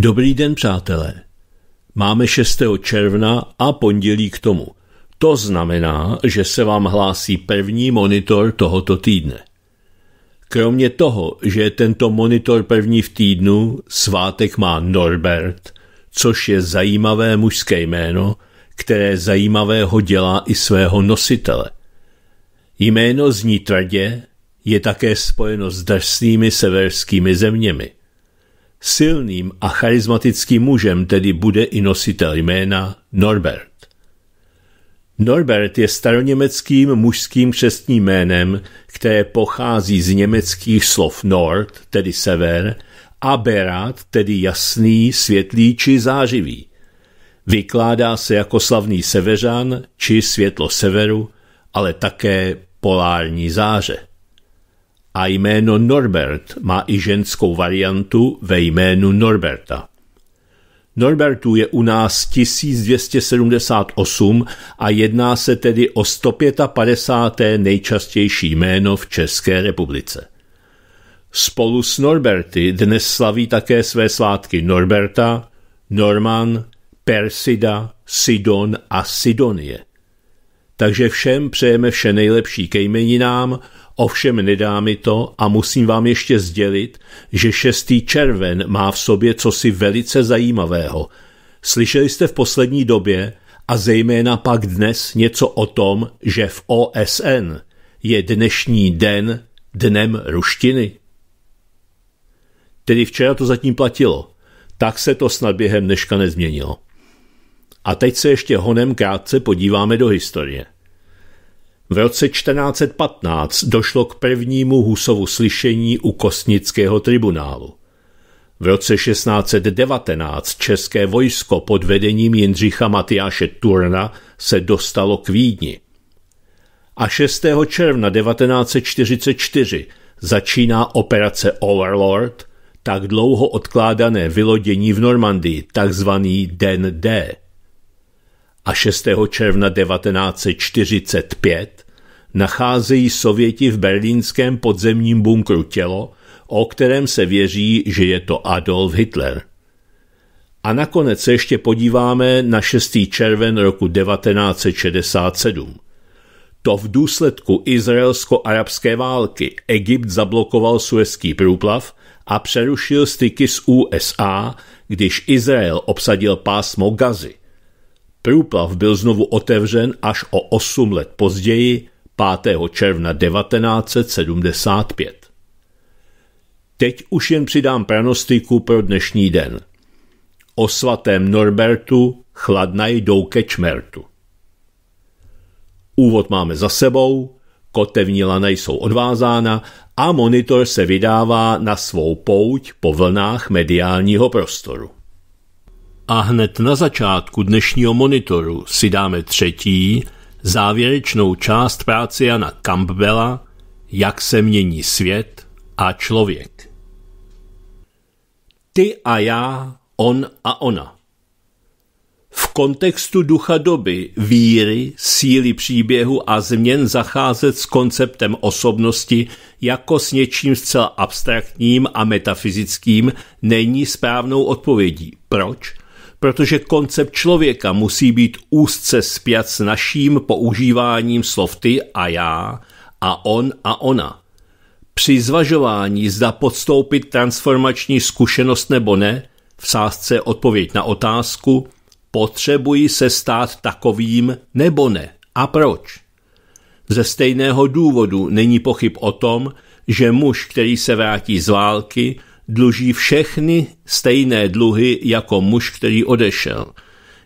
Dobrý den, přátelé. Máme 6. června a pondělí k tomu. To znamená, že se vám hlásí první monitor tohoto týdne. Kromě toho, že je tento monitor první v týdnu, svátek má Norbert, což je zajímavé mužské jméno, které zajímavého dělá i svého nositele. Jméno zní tvrdě, je také spojeno s drsnými severskými zeměmi. Silným a charismatickým mužem tedy bude i nositel jména Norbert. Norbert je staroněmeckým mužským křestním jménem, které pochází z německých slov Nord, tedy sever, a Berat, tedy jasný, světlý či zářivý. Vykládá se jako slavný severan či světlo severu, ale také polární záře a jméno Norbert má i ženskou variantu ve jménu Norberta. Norbertů je u nás 1278 a jedná se tedy o 155. nejčastější jméno v České republice. Spolu s Norberty dnes slaví také své svátky Norberta, Norman, Persida, Sidon a Sidonie. Takže všem přejeme vše nejlepší ke jmeninám, Ovšem nedá mi to a musím vám ještě sdělit, že 6. červen má v sobě cosi velice zajímavého. Slyšeli jste v poslední době a zejména pak dnes něco o tom, že v OSN je dnešní den dnem ruštiny? Tedy včera to zatím platilo. Tak se to snad během dneška nezměnilo. A teď se ještě honem krátce podíváme do historie. V roce 1415 došlo k prvnímu Husovu slyšení u Kostnického tribunálu. V roce 1619 české vojsko pod vedením Jindřicha Matyáše Turna se dostalo k Vídni. A 6. června 1944 začíná operace Overlord, tak dlouho odkládané vylodění v Normandii, takzvaný Den D a 6. června 1945 nacházejí Sověti v berlínském podzemním bunkru tělo, o kterém se věří, že je to Adolf Hitler. A nakonec se ještě podíváme na 6. červen roku 1967. To v důsledku izraelsko-arabské války Egypt zablokoval suezký průplav a přerušil styky s USA, když Izrael obsadil pásmo Gazy. Průplav byl znovu otevřen až o 8 let později, 5. června 1975. Teď už jen přidám pranostiku pro dnešní den. O svatém Norbertu chladnaj jdou ke čmertu. Úvod máme za sebou, kotevní lana jsou odvázána a monitor se vydává na svou pouť po vlnách mediálního prostoru a hned na začátku dnešního monitoru si dáme třetí, závěrečnou část práce Jana Campbella, jak se mění svět a člověk. Ty a já, on a ona. V kontextu ducha doby, víry, síly příběhu a změn zacházet s konceptem osobnosti jako s něčím zcela abstraktním a metafyzickým není správnou odpovědí. Proč? protože koncept člověka musí být úzce spjat s naším používáním slov ty a já a on a ona. Při zvažování zda podstoupit transformační zkušenost nebo ne, v sázce odpověď na otázku, potřebuji se stát takovým nebo ne a proč. Ze stejného důvodu není pochyb o tom, že muž, který se vrátí z války, dluží všechny stejné dluhy jako muž, který odešel.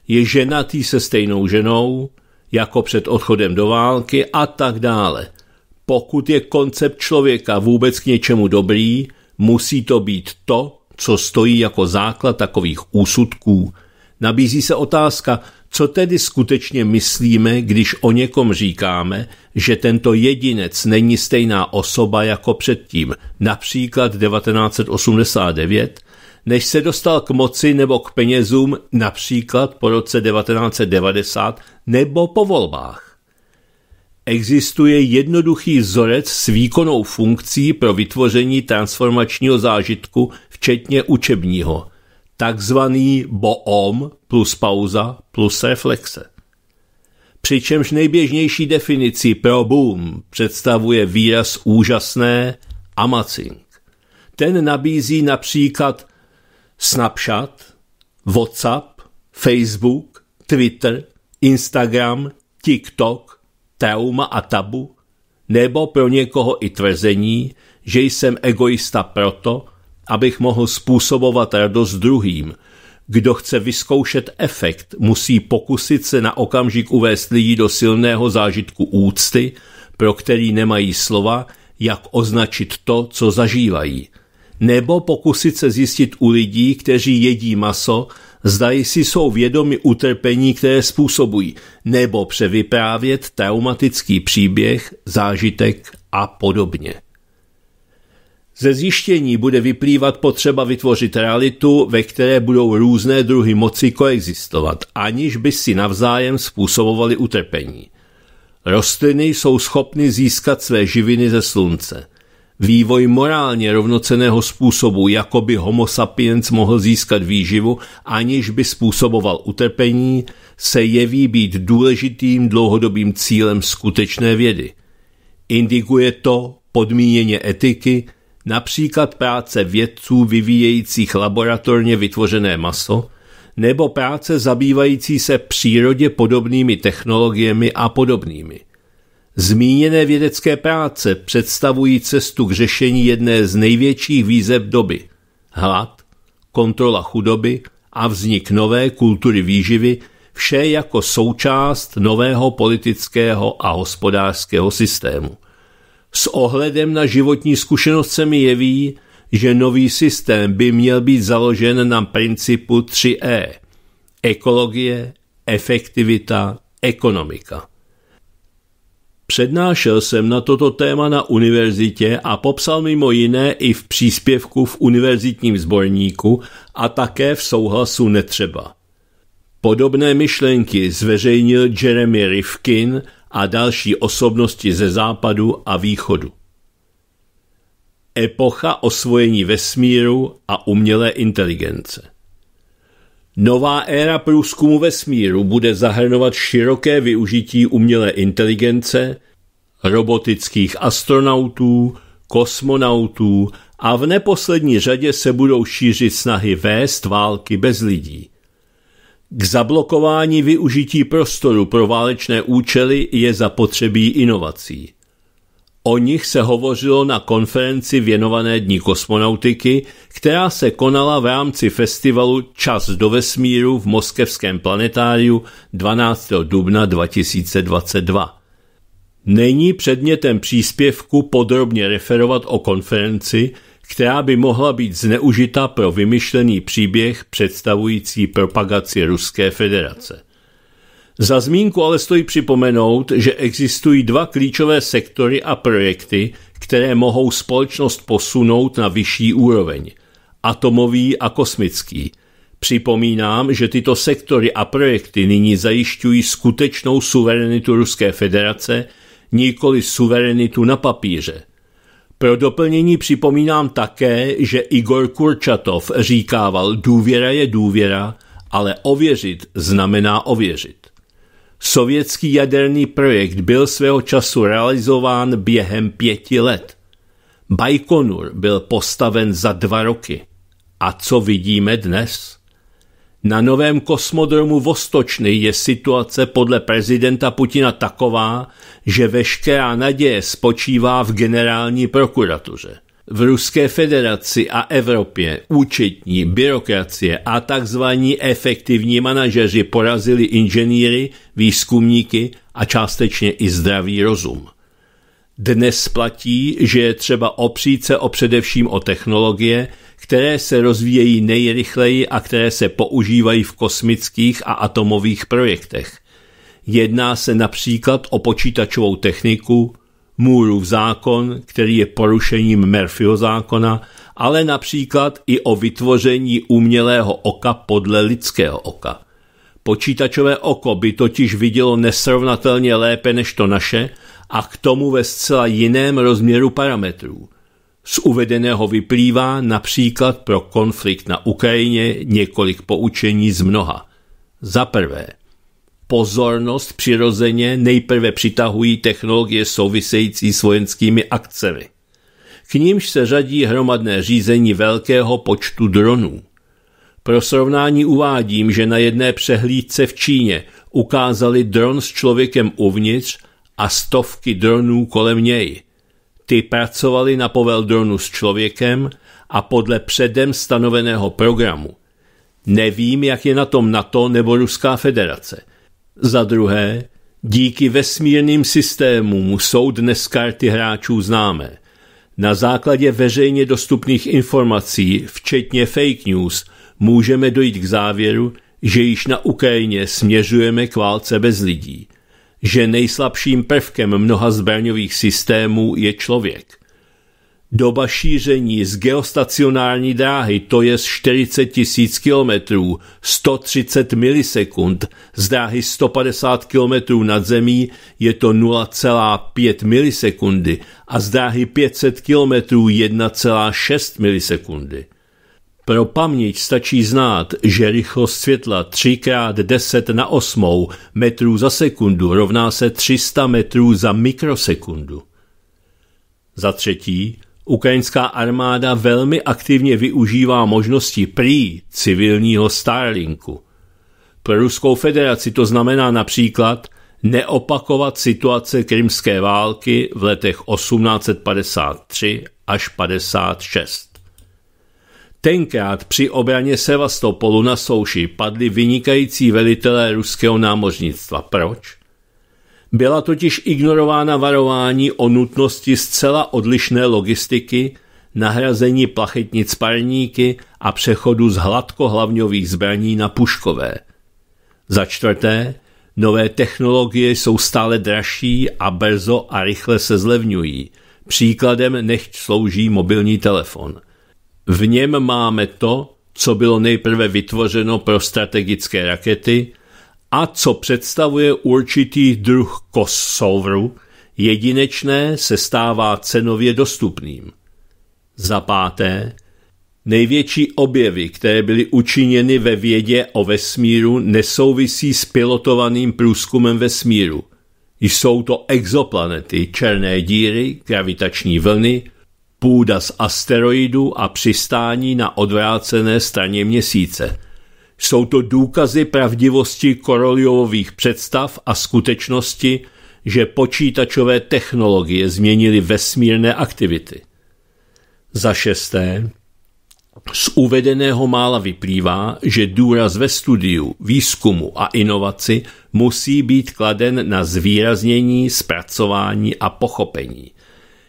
Je ženatý se stejnou ženou, jako před odchodem do války a tak dále. Pokud je koncept člověka vůbec k něčemu dobrý, musí to být to, co stojí jako základ takových úsudků. Nabízí se otázka, co tedy skutečně myslíme, když o někom říkáme, že tento jedinec není stejná osoba jako předtím, například 1989, než se dostal k moci nebo k penězům například po roce 1990 nebo po volbách? Existuje jednoduchý vzorec s výkonnou funkcí pro vytvoření transformačního zážitku, včetně učebního – takzvaný boom plus pauza plus reflexe. Přičemž nejběžnější definici pro boom představuje výraz úžasné amacing. Ten nabízí například Snapchat, WhatsApp, Facebook, Twitter, Instagram, TikTok, trauma a tabu, nebo pro někoho i tvrzení, že jsem egoista proto, abych mohl způsobovat radost druhým. Kdo chce vyzkoušet efekt, musí pokusit se na okamžik uvést lidi do silného zážitku úcty, pro který nemají slova, jak označit to, co zažívají. Nebo pokusit se zjistit u lidí, kteří jedí maso, zdají si jsou vědomi utrpení, které způsobují, nebo převyprávět traumatický příběh, zážitek a podobně. Ze zjištění bude vyplývat potřeba vytvořit realitu, ve které budou různé druhy moci koexistovat, aniž by si navzájem způsobovali utrpení. Rostliny jsou schopny získat své živiny ze slunce. Vývoj morálně rovnoceného způsobu, jako by homo sapiens mohl získat výživu, aniž by způsoboval utrpení, se jeví být důležitým dlouhodobým cílem skutečné vědy. Indikuje to podmíněně etiky, například práce vědců vyvíjejících laboratorně vytvořené maso, nebo práce zabývající se přírodě podobnými technologiemi a podobnými. Zmíněné vědecké práce představují cestu k řešení jedné z největších výzev doby – hlad, kontrola chudoby a vznik nové kultury výživy, vše jako součást nového politického a hospodářského systému. S ohledem na životní zkušenost se mi jeví, že nový systém by měl být založen na principu 3E – ekologie, efektivita, ekonomika. Přednášel jsem na toto téma na univerzitě a popsal mimo jiné i v příspěvku v univerzitním zborníku a také v souhlasu netřeba. Podobné myšlenky zveřejnil Jeremy Rifkin a další osobnosti ze západu a východu. Epocha osvojení vesmíru a umělé inteligence. Nová éra průzkumu vesmíru bude zahrnovat široké využití umělé inteligence, robotických astronautů, kosmonautů a v neposlední řadě se budou šířit snahy vést války bez lidí. K zablokování využití prostoru pro válečné účely je zapotřebí inovací. O nich se hovořilo na konferenci věnované Dní kosmonautiky, která se konala v rámci festivalu Čas do vesmíru v Moskevském planetáriu 12. dubna 2022. Není předmětem příspěvku podrobně referovat o konferenci, která by mohla být zneužita pro vymyšlený příběh představující propagaci Ruské federace. Za zmínku ale stojí připomenout, že existují dva klíčové sektory a projekty, které mohou společnost posunout na vyšší úroveň atomový a kosmický. Připomínám, že tyto sektory a projekty nyní zajišťují skutečnou suverenitu Ruské federace, nikoli suverenitu na papíře. Pro doplnění připomínám také, že Igor Kurčatov říkával důvěra je důvěra, ale ověřit znamená ověřit. Sovětský jaderný projekt byl svého času realizován během pěti let. Bajkonur byl postaven za dva roky. A co vidíme dnes? Na novém kosmodromu Vostočny je situace podle prezidenta Putina taková, že veškerá naděje spočívá v generální prokuratuře. V Ruské federaci a Evropě účetní, byrokracie a tzv. efektivní manažeři porazili inženýry, výzkumníky a částečně i zdravý rozum. Dnes platí, že je třeba opřít se o především o technologie, které se rozvíjejí nejrychleji a které se používají v kosmických a atomových projektech. Jedná se například o počítačovou techniku, Moorův zákon, který je porušením Murphyho zákona, ale například i o vytvoření umělého oka podle lidského oka. Počítačové oko by totiž vidělo nesrovnatelně lépe než to naše – a k tomu ve zcela jiném rozměru parametrů. Z uvedeného vyplývá například pro konflikt na Ukrajině několik poučení z mnoha. Za prvé, pozornost přirozeně nejprve přitahují technologie související s vojenskými akcemi. K nímž se řadí hromadné řízení velkého počtu dronů. Pro srovnání uvádím, že na jedné přehlídce v Číně ukázali dron s člověkem uvnitř a stovky dronů kolem něj. Ty pracovali na povel dronu s člověkem a podle předem stanoveného programu. Nevím, jak je na tom NATO nebo Ruská federace. Za druhé, díky vesmírným systémům jsou dnes karty hráčů známé. Na základě veřejně dostupných informací, včetně fake news, můžeme dojít k závěru, že již na Ukrajině směřujeme k válce bez lidí že nejslabším prvkem mnoha zbraňových systémů je člověk. Doba šíření z geostacionární dráhy, to je z 40 000 km, 130 milisekund, z dráhy 150 km nad zemí je to 0,5 milisekundy a z dráhy 500 km 1,6 milisekundy. Pro paměť stačí znát, že rychlost světla 3x10 na 8 metrů za sekundu rovná se 300 metrů za mikrosekundu. Za třetí, ukrajinská armáda velmi aktivně využívá možnosti prý civilního Starlinku. Pro Ruskou federaci to znamená například neopakovat situace krymské války v letech 1853 až 56. Tenkrát při obraně Sevastopolu na souši padli vynikající velitelé ruského námořnictva. Proč? Byla totiž ignorována varování o nutnosti zcela odlišné logistiky, nahrazení plachetnic parníky a přechodu z hladkohlavňových zbraní na puškové. Za čtvrté, nové technologie jsou stále dražší a brzo a rychle se zlevňují. Příkladem nechť slouží mobilní telefon – v něm máme to, co bylo nejprve vytvořeno pro strategické rakety a co představuje určitý druh kosovru, jedinečné se stává cenově dostupným. Za páté, největší objevy, které byly učiněny ve vědě o vesmíru, nesouvisí s pilotovaným průzkumem vesmíru. Jsou to exoplanety, černé díry, gravitační vlny, půda z asteroidu a přistání na odvrácené straně měsíce. Jsou to důkazy pravdivosti koroliových představ a skutečnosti, že počítačové technologie změnily vesmírné aktivity. Za šesté, z uvedeného mála vyplývá, že důraz ve studiu, výzkumu a inovaci musí být kladen na zvýraznění, zpracování a pochopení.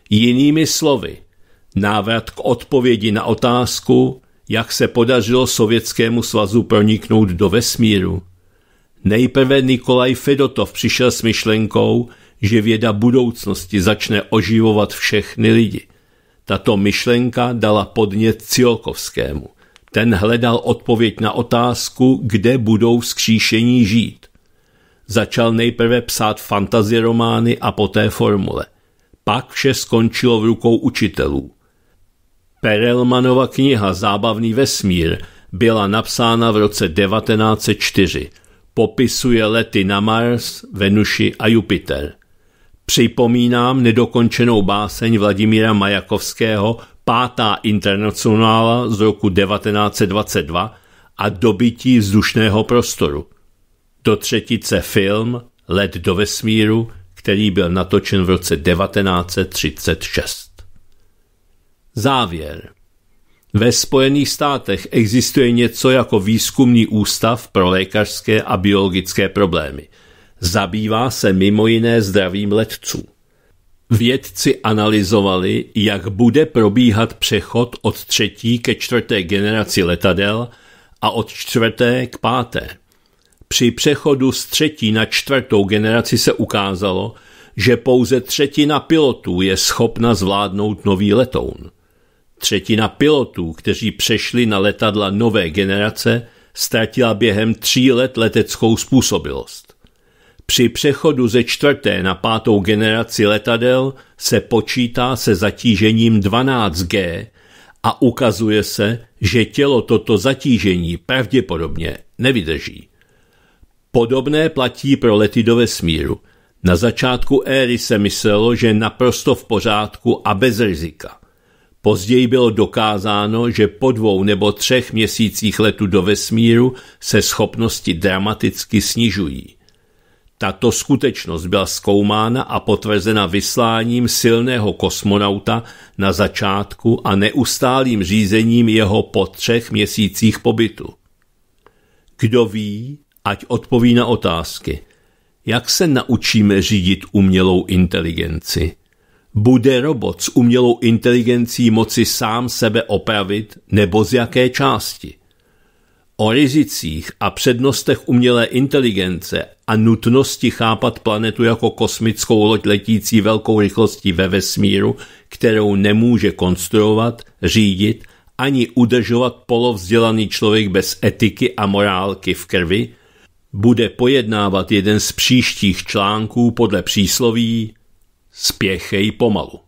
Jinými slovy, návrat k odpovědi na otázku, jak se podařilo Sovětskému svazu proniknout do vesmíru. Nejprve Nikolaj Fedotov přišel s myšlenkou, že věda budoucnosti začne oživovat všechny lidi. Tato myšlenka dala podnět Cilkovskému. Ten hledal odpověď na otázku, kde budou vzkříšení žít. Začal nejprve psát fantazie romány a poté formule. Pak vše skončilo v rukou učitelů. Perelmanova kniha Zábavný vesmír byla napsána v roce 1904. Popisuje lety na Mars, Venuši a Jupiter. Připomínám nedokončenou báseň Vladimíra Majakovského Pátá internacionála z roku 1922 a dobytí vzdušného prostoru. Do třetice film Let do vesmíru, který byl natočen v roce 1936. Závěr. Ve Spojených státech existuje něco jako výzkumný ústav pro lékařské a biologické problémy. Zabývá se mimo jiné zdravím letců. Vědci analyzovali, jak bude probíhat přechod od třetí ke čtvrté generaci letadel a od čtvrté k páté. Při přechodu z třetí na čtvrtou generaci se ukázalo, že pouze třetina pilotů je schopna zvládnout nový letoun. Třetina pilotů, kteří přešli na letadla nové generace, ztratila během tří let leteckou způsobilost. Při přechodu ze čtvrté na pátou generaci letadel se počítá se zatížením 12G a ukazuje se, že tělo toto zatížení pravděpodobně nevydrží. Podobné platí pro lety do vesmíru. Na začátku éry se myslelo, že naprosto v pořádku a bez rizika. Později bylo dokázáno, že po dvou nebo třech měsících letu do vesmíru se schopnosti dramaticky snižují. Tato skutečnost byla zkoumána a potvrzena vysláním silného kosmonauta na začátku a neustálým řízením jeho po třech měsících pobytu. Kdo ví, ať odpoví na otázky. Jak se naučíme řídit umělou inteligenci? Bude robot s umělou inteligencí moci sám sebe opravit nebo z jaké části? O rizicích a přednostech umělé inteligence a nutnosti chápat planetu jako kosmickou loď letící velkou rychlostí ve vesmíru, kterou nemůže konstruovat, řídit ani udržovat polovzdělaný člověk bez etiky a morálky v krvi, bude pojednávat jeden z příštích článků podle přísloví Spěchej pomalu.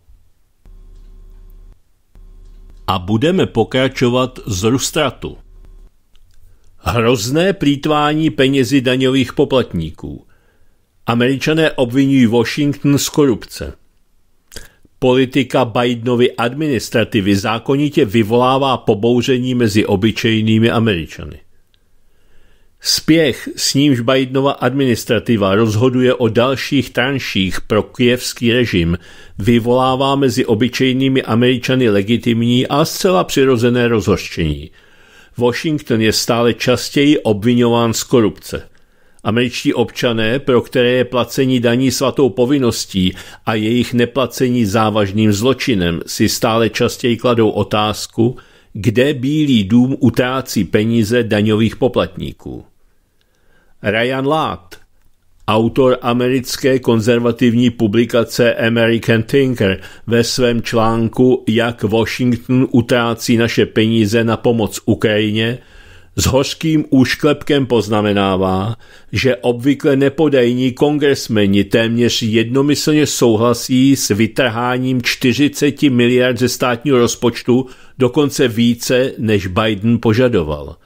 A budeme pokračovat z Rustratu. Hrozné plítvání penězi daňových poplatníků. Američané obvinují Washington z korupce. Politika Bidenovy administrativy zákonitě vyvolává pobouření mezi obyčejnými Američany. Spěch, s nímž Bidenova administrativa rozhoduje o dalších tranších pro kijevský režim, vyvolává mezi obyčejnými Američany legitimní a zcela přirozené rozhořčení. Washington je stále častěji obvinován z korupce. Američtí občané, pro které je placení daní svatou povinností a jejich neplacení závažným zločinem, si stále častěji kladou otázku, kde Bílý dům utrácí peníze daňových poplatníků. Ryan Lat, autor americké konzervativní publikace American Thinker, ve svém článku Jak Washington utrácí naše peníze na pomoc Ukrajině, s hořkým úšklepkem poznamenává, že obvykle nepodajní kongresmeni téměř jednomyslně souhlasí s vytrháním 40 miliard ze státního rozpočtu, dokonce více, než Biden požadoval –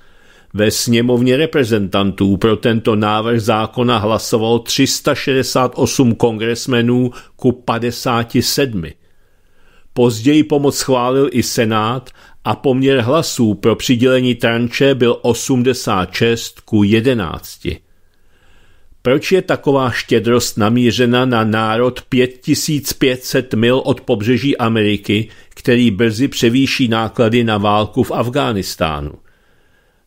ve sněmovně reprezentantů pro tento návrh zákona hlasovalo 368 kongresmenů ku 57. Později pomoc schválil i Senát a poměr hlasů pro přidělení tranče byl 86 ku 11. Proč je taková štědrost namířena na národ 5500 mil od pobřeží Ameriky, který brzy převýší náklady na válku v Afghánistánu?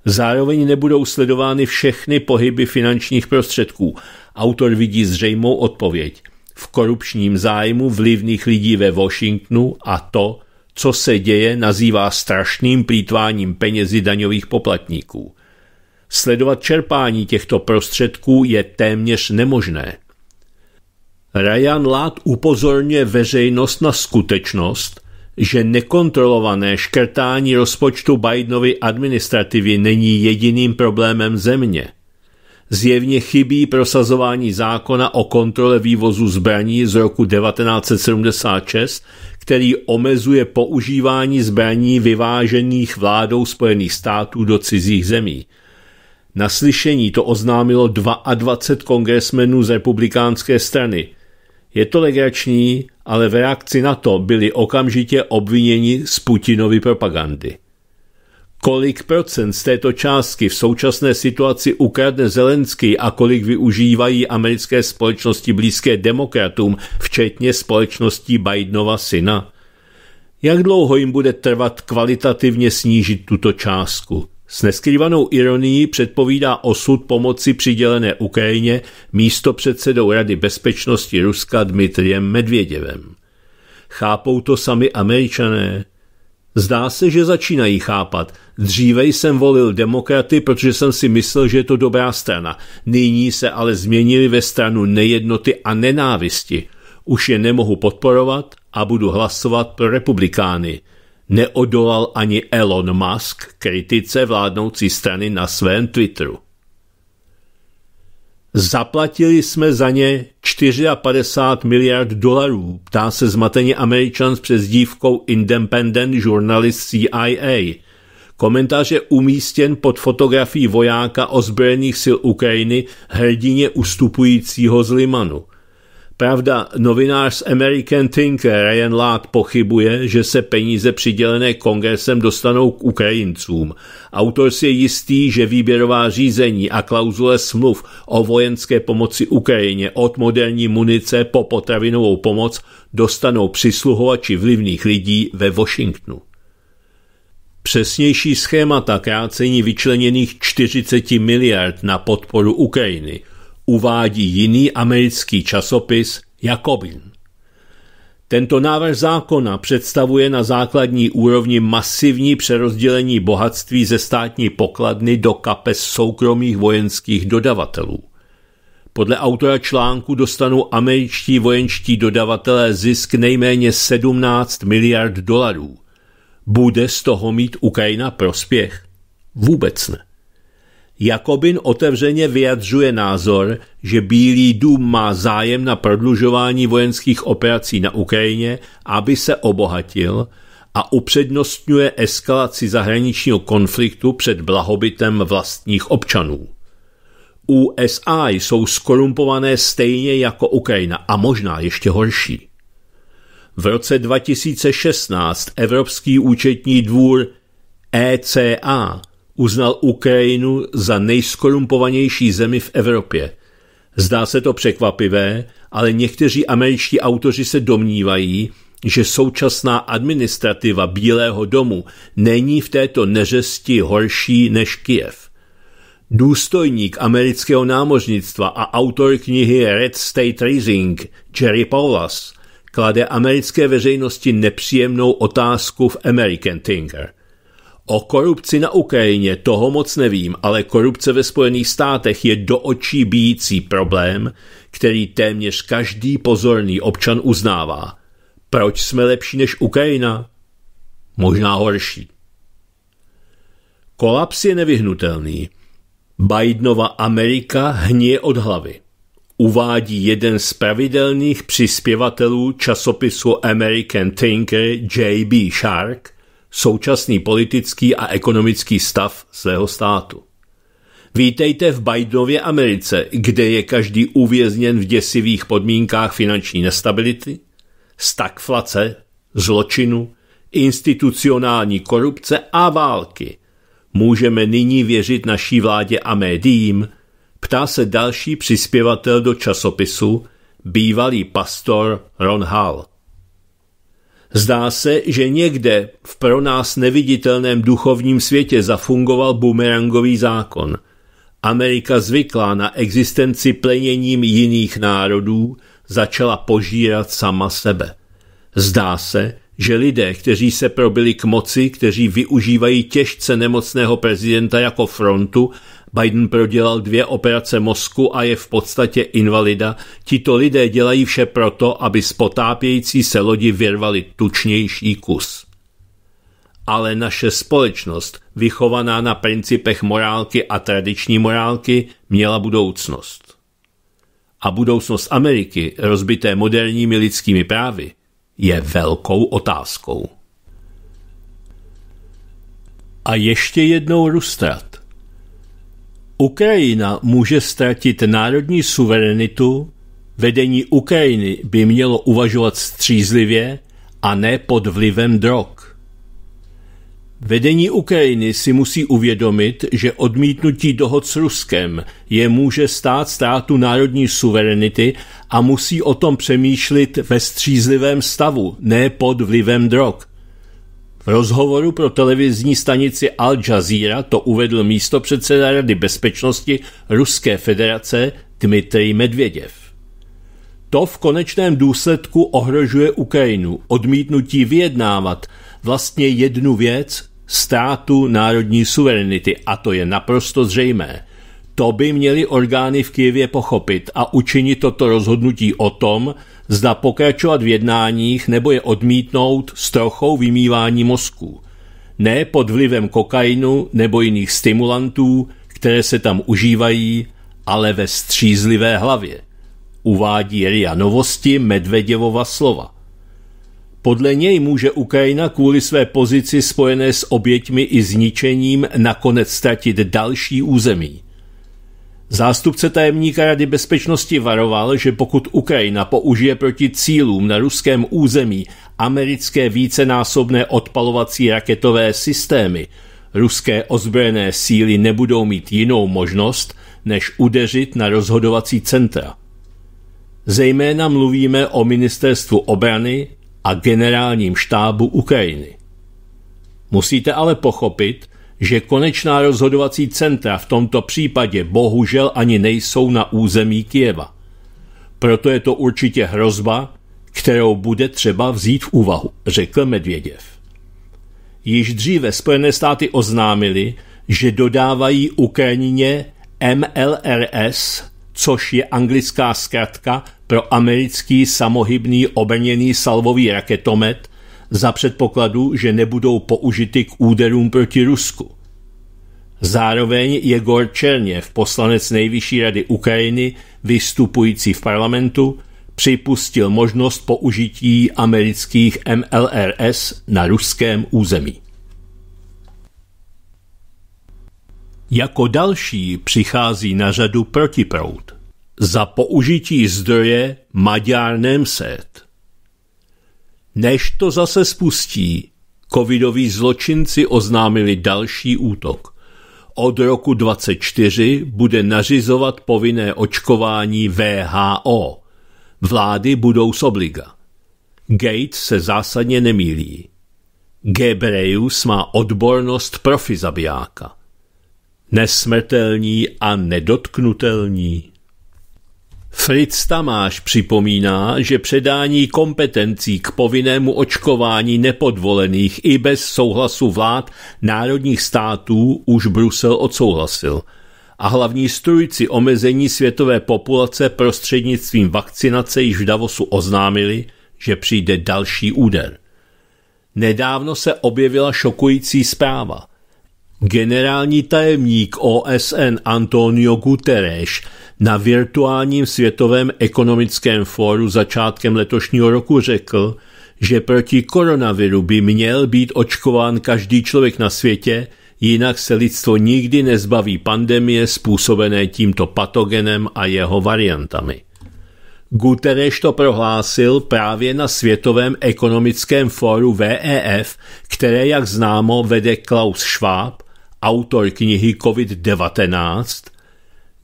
Zároveň nebudou sledovány všechny pohyby finančních prostředků. Autor vidí zřejmou odpověď. V korupčním zájmu vlivných lidí ve Washingtonu a to, co se děje, nazývá strašným plítváním penězi daňových poplatníků. Sledovat čerpání těchto prostředků je téměř nemožné. Ryan Lát upozorňuje veřejnost na skutečnost, že nekontrolované škrtání rozpočtu Bidenovy administrativy není jediným problémem země. Zjevně chybí prosazování zákona o kontrole vývozu zbraní z roku 1976, který omezuje používání zbraní vyvážených vládou Spojených států do cizích zemí. Na slyšení to oznámilo 22 kongresmenů z republikánské strany – je to legrační, ale v reakci na to byli okamžitě obviněni z Putinovy propagandy. Kolik procent z této částky v současné situaci ukradne Zelenský a kolik využívají americké společnosti blízké demokratům, včetně společnosti Bidenova syna? Jak dlouho jim bude trvat kvalitativně snížit tuto částku? S neskrývanou ironií předpovídá osud pomoci přidělené Ukrajině místo předsedou Rady bezpečnosti Ruska Dmitriem Medvěděvem. Chápou to sami američané? Zdá se, že začínají chápat. Dříve jsem volil demokraty, protože jsem si myslel, že je to dobrá strana. Nyní se ale změnili ve stranu nejednoty a nenávisti. Už je nemohu podporovat a budu hlasovat pro republikány – neodolal ani Elon Musk kritice vládnoucí strany na svém Twitteru. Zaplatili jsme za ně 54 miliard dolarů, ptá se zmateně Američan s přezdívkou Independent Journalist CIA. Komentář je umístěn pod fotografií vojáka ozbrojených sil Ukrajiny hrdině ustupujícího z Limanu. Pravda, novinář z American Thinker Ryan Lát pochybuje, že se peníze přidělené kongresem dostanou k Ukrajincům. Autor si je jistý, že výběrová řízení a klauzule smluv o vojenské pomoci Ukrajině od moderní munice po potravinovou pomoc dostanou přisluhovači vlivných lidí ve Washingtonu. Přesnější schémata krácení vyčleněných 40 miliard na podporu Ukrajiny – uvádí jiný americký časopis Jacobin. Tento návrh zákona představuje na základní úrovni masivní přerozdělení bohatství ze státní pokladny do kapes soukromých vojenských dodavatelů. Podle autora článku dostanou američtí vojenští dodavatelé zisk nejméně 17 miliard dolarů. Bude z toho mít Ukrajina prospěch? Vůbec ne. Jakobin otevřeně vyjadřuje názor, že Bílý dům má zájem na prodlužování vojenských operací na Ukrajině, aby se obohatil a upřednostňuje eskalaci zahraničního konfliktu před blahobytem vlastních občanů. USA jsou skorumpované stejně jako Ukrajina a možná ještě horší. V roce 2016 Evropský účetní dvůr ECA uznal Ukrajinu za nejskorumpovanější zemi v Evropě. Zdá se to překvapivé, ale někteří američtí autoři se domnívají, že současná administrativa Bílého domu není v této neřesti horší než Kiev. Důstojník amerického námořnictva a autor knihy Red State Rising Jerry Paulas klade americké veřejnosti nepříjemnou otázku v American Thinker – O korupci na Ukrajině toho moc nevím, ale korupce ve Spojených státech je do očí bíjící problém, který téměř každý pozorný občan uznává. Proč jsme lepší než Ukrajina? Možná horší. Kolaps je nevyhnutelný. Bidenova Amerika hníje od hlavy. Uvádí jeden z pravidelných přispěvatelů časopisu American Thinker J.B. Shark, současný politický a ekonomický stav svého státu. Vítejte v Bidenově Americe, kde je každý uvězněn v děsivých podmínkách finanční nestability, stagflace, zločinu, institucionální korupce a války. Můžeme nyní věřit naší vládě a médiím, ptá se další přispěvatel do časopisu, bývalý pastor Ron Hall. Zdá se, že někde v pro nás neviditelném duchovním světě zafungoval bumerangový zákon. Amerika zvyklá na existenci pleněním jiných národů začala požírat sama sebe. Zdá se, že lidé, kteří se probili k moci, kteří využívají těžce nemocného prezidenta jako frontu Biden prodělal dvě operace mozku a je v podstatě invalida. Tito lidé dělají vše proto, aby z potápějící se lodi vyrvali tučnější kus. Ale naše společnost, vychovaná na principech morálky a tradiční morálky, měla budoucnost. A budoucnost Ameriky, rozbité moderními lidskými právy, je velkou otázkou. A ještě jednou Rustrat. Ukrajina může ztratit národní suverenitu, vedení Ukrajiny by mělo uvažovat střízlivě a ne pod vlivem drog. Vedení Ukrajiny si musí uvědomit, že odmítnutí dohod s Ruskem je může stát státu národní suverenity a musí o tom přemýšlet ve střízlivém stavu, ne pod vlivem drog. V rozhovoru pro televizní stanici Al Jazeera to uvedl místo předseda Rady bezpečnosti Ruské federace Dmitrij Medvěděv. To v konečném důsledku ohrožuje Ukrajinu. Odmítnutí vyjednávat vlastně jednu věc, ztrátu národní suverenity, a to je naprosto zřejmé. To by měly orgány v Kijevě pochopit a učinit toto rozhodnutí o tom, zda pokračovat v jednáních nebo je odmítnout s trochou vymývání mozku. Ne pod vlivem kokainu nebo jiných stimulantů, které se tam užívají, ale ve střízlivé hlavě. Uvádí Ria novosti Medveděvova slova. Podle něj může Ukrajina kvůli své pozici spojené s oběťmi i zničením nakonec ztratit další území. Zástupce tajemníka Rady bezpečnosti varoval, že pokud Ukrajina použije proti cílům na ruském území americké vícenásobné odpalovací raketové systémy, ruské ozbrojené síly nebudou mít jinou možnost, než udeřit na rozhodovací centra. Zejména mluvíme o ministerstvu obrany a generálním štábu Ukrajiny. Musíte ale pochopit, že konečná rozhodovací centra v tomto případě bohužel ani nejsou na území Kieva. Proto je to určitě hrozba, kterou bude třeba vzít v úvahu, řekl Medvěděv. Již dříve Spojené státy oznámili, že dodávají Ukrajině MLRS, což je anglická zkratka pro americký samohybný obrněný salvový raketomet, za předpokladu, že nebudou použity k úderům proti Rusku. Zároveň je Gor Černěv, poslanec Nejvyšší rady Ukrajiny, vystupující v parlamentu, připustil možnost použití amerických MLRS na ruském území. Jako další přichází na řadu protiprout. Za použití zdroje Maďar Nemset než to zase spustí, covidoví zločinci oznámili další útok. Od roku 24 bude nařizovat povinné očkování VHO. Vlády budou s obliga. Gates se zásadně nemýlí. Gebreus má odbornost profi zabijáka. Nesmrtelní a nedotknutelní. Fritz Tamáš připomíná, že předání kompetencí k povinnému očkování nepodvolených i bez souhlasu vlád národních států už Brusel odsouhlasil. A hlavní strujci omezení světové populace prostřednictvím vakcinace již v Davosu oznámili, že přijde další úder. Nedávno se objevila šokující zpráva. Generální tajemník OSN Antonio Guterres na virtuálním světovém ekonomickém fóru začátkem letošního roku řekl, že proti koronaviru by měl být očkován každý člověk na světě, jinak se lidstvo nikdy nezbaví pandemie způsobené tímto patogenem a jeho variantami. Guterres to prohlásil právě na Světovém ekonomickém fóru VEF, které, jak známo, vede Klaus Schwab, autor knihy COVID-19,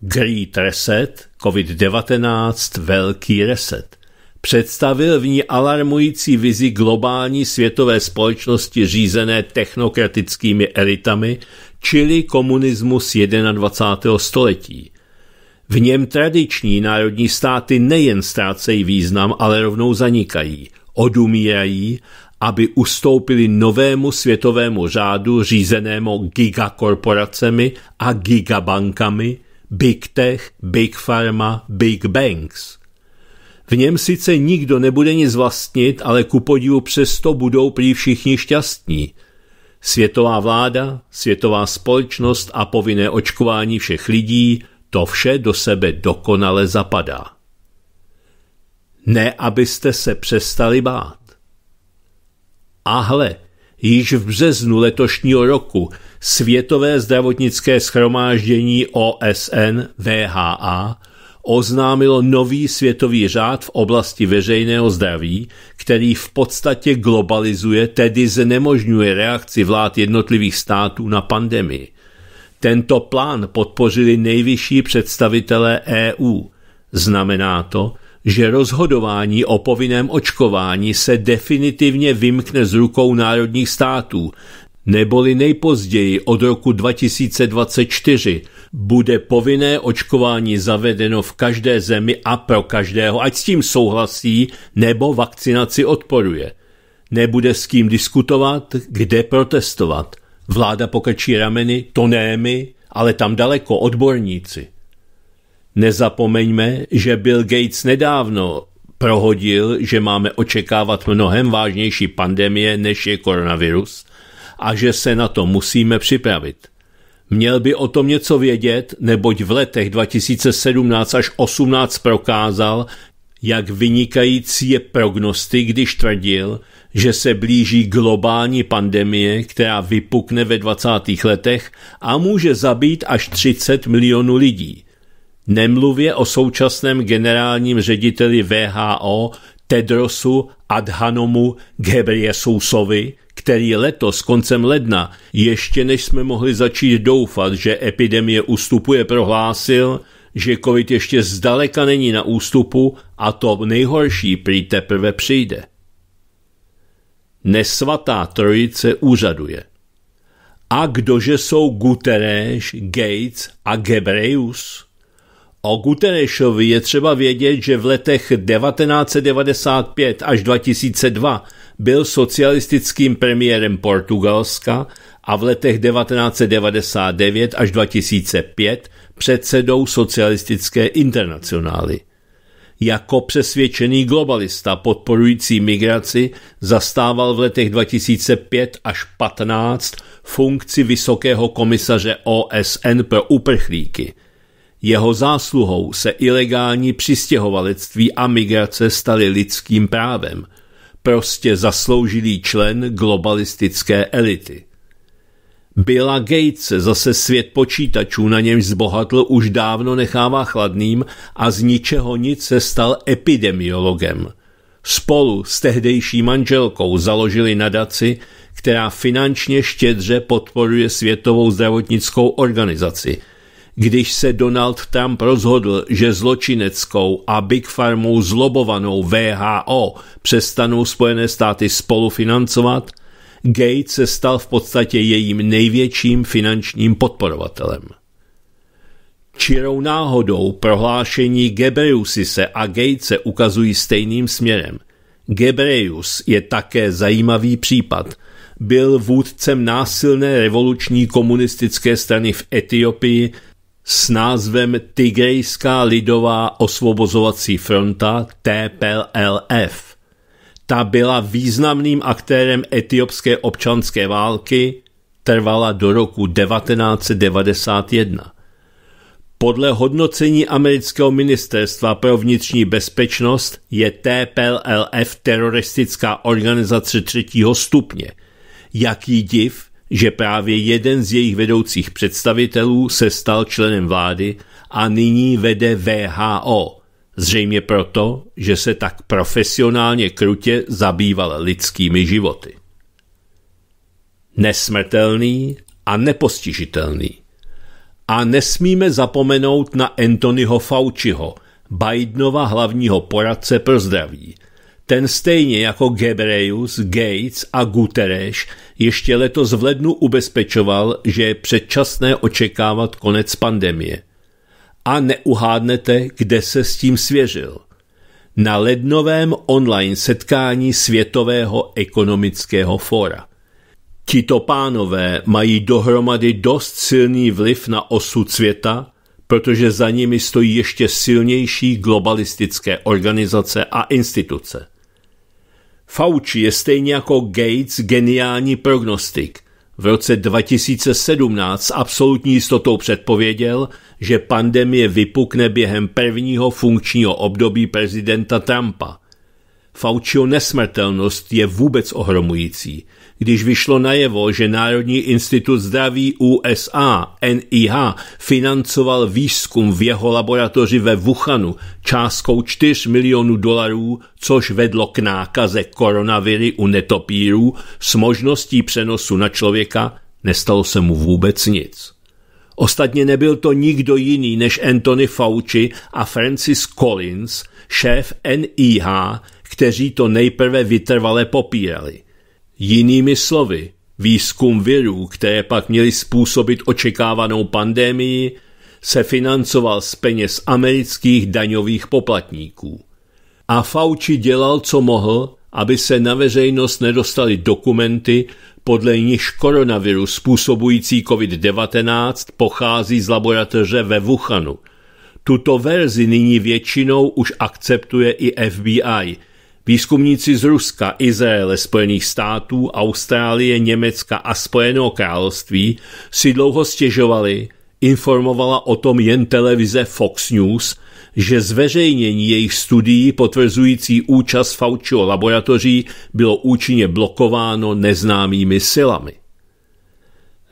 Great Reset, COVID-19, Velký reset. Představil v ní alarmující vizi globální světové společnosti řízené technokratickými elitami, čili komunismus 21. století. V něm tradiční národní státy nejen ztrácejí význam, ale rovnou zanikají, odumírají, aby ustoupili novému světovému řádu řízenému gigakorporacemi a gigabankami – Big Tech, Big Pharma, Big Banks. V něm sice nikdo nebude nic vlastnit, ale ku podivu přesto budou prý všichni šťastní. Světová vláda, světová společnost a povinné očkování všech lidí, to vše do sebe dokonale zapadá. Ne, abyste se přestali bát. A hle, Již v březnu letošního roku Světové zdravotnické schromáždění OSN VHA oznámilo nový světový řád v oblasti veřejného zdraví, který v podstatě globalizuje, tedy znemožňuje reakci vlád jednotlivých států na pandemii. Tento plán podpořili nejvyšší představitelé EU. Znamená to, že rozhodování o povinném očkování se definitivně vymkne z rukou národních států, neboli nejpozději od roku 2024 bude povinné očkování zavedeno v každé zemi a pro každého, ať s tím souhlasí nebo vakcinaci odporuje. Nebude s kým diskutovat, kde protestovat. Vláda pokačí rameny, to ne my, ale tam daleko odborníci. Nezapomeňme, že Bill Gates nedávno prohodil, že máme očekávat mnohem vážnější pandemie, než je koronavirus a že se na to musíme připravit. Měl by o tom něco vědět, neboť v letech 2017 až 18 prokázal, jak vynikající je prognosty, když tvrdil, že se blíží globální pandemie, která vypukne ve 20. letech a může zabít až 30 milionů lidí. Nemluvě o současném generálním řediteli VHO Tedrosu Adhanomu Ghebreyesusovi, který letos koncem ledna, ještě než jsme mohli začít doufat, že epidemie ustupuje, prohlásil, že covid ještě zdaleka není na ústupu a to nejhorší prý teprve přijde. Nesvatá trojice úřaduje. A kdože jsou Guterres, Gates a Gebreus? O Guterešovi je třeba vědět, že v letech 1995 až 2002 byl socialistickým premiérem Portugalska a v letech 1999 až 2005 předsedou socialistické internacionály. Jako přesvědčený globalista podporující migraci zastával v letech 2005 až 2015 funkci vysokého komisaře OSN pro uprchlíky – jeho zásluhou se ilegální přistěhovalectví a migrace staly lidským právem, prostě zasloužilý člen globalistické elity. Billa Gates zase svět počítačů, na něm zbohatl, už dávno nechává chladným a z ničeho nic se stal epidemiologem. Spolu s tehdejší manželkou založili nadaci, která finančně štědře podporuje Světovou zdravotnickou organizaci – když se Donald Trump rozhodl, že zločineckou a Big Farmou zlobovanou VHO přestanou Spojené státy spolufinancovat, Gates se stal v podstatě jejím největším finančním podporovatelem. Čirou náhodou prohlášení Gebreusise a Gatese ukazují stejným směrem. Gebreus je také zajímavý případ. Byl vůdcem násilné revoluční komunistické strany v Etiopii s názvem Tigrejská lidová osvobozovací fronta TPLF. Ta byla významným aktérem etiopské občanské války, trvala do roku 1991. Podle hodnocení amerického ministerstva pro vnitřní bezpečnost je TPLF teroristická organizace třetího stupně. Jaký div, že právě jeden z jejich vedoucích představitelů se stal členem vlády a nyní vede VHO. Zřejmě proto, že se tak profesionálně krutě zabýval lidskými životy. Nesmrtelný a nepostižitelný. A nesmíme zapomenout na Anthonyho Fauciho, Bidenova hlavního poradce pro zdraví – ten stejně jako Gebreus, Gates a Guterres ještě letos v lednu ubezpečoval, že je předčasné očekávat konec pandemie. A neuhádnete, kde se s tím svěřil. Na lednovém online setkání Světového ekonomického fóra. Tito pánové mají dohromady dost silný vliv na osud světa, protože za nimi stojí ještě silnější globalistické organizace a instituce – Fauci je stejně jako Gates geniální prognostik. V roce 2017 s absolutní jistotou předpověděl, že pandemie vypukne během prvního funkčního období prezidenta Trumpa. Fauciho nesmrtelnost je vůbec ohromující – když vyšlo najevo, že Národní institut zdraví USA, NIH, financoval výzkum v jeho laboratoři ve Wuhanu částkou 4 milionů dolarů, což vedlo k nákaze koronaviry u netopírů s možností přenosu na člověka, nestalo se mu vůbec nic. Ostatně nebyl to nikdo jiný než Anthony Fauci a Francis Collins, šéf NIH, kteří to nejprve vytrvale popírali – Jinými slovy, výzkum virů, které pak měly způsobit očekávanou pandémii, se financoval z peněz amerických daňových poplatníků. A Fauci dělal, co mohl, aby se na veřejnost nedostaly dokumenty, podle nichž koronavirus způsobující COVID-19 pochází z laboratoře ve Wuhanu. Tuto verzi nyní většinou už akceptuje i FBI, Výzkumníci z Ruska, Izraele, Spojených států, Austrálie, Německa a Spojeného království si dlouho stěžovali, informovala o tom jen televize Fox News, že zveřejnění jejich studií potvrzující účast Fauciho laboratoří bylo účinně blokováno neznámými silami.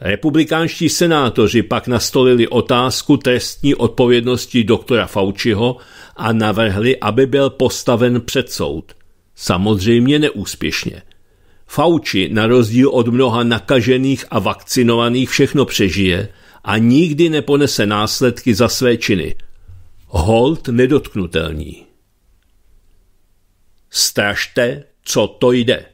Republikánští senátoři pak nastolili otázku trestní odpovědnosti doktora Fauciho a navrhli, aby byl postaven před soud – Samozřejmě neúspěšně. Fauci, na rozdíl od mnoha nakažených a vakcinovaných, všechno přežije a nikdy neponese následky za své činy. Hold nedotknutelní. Strašte, co to jde.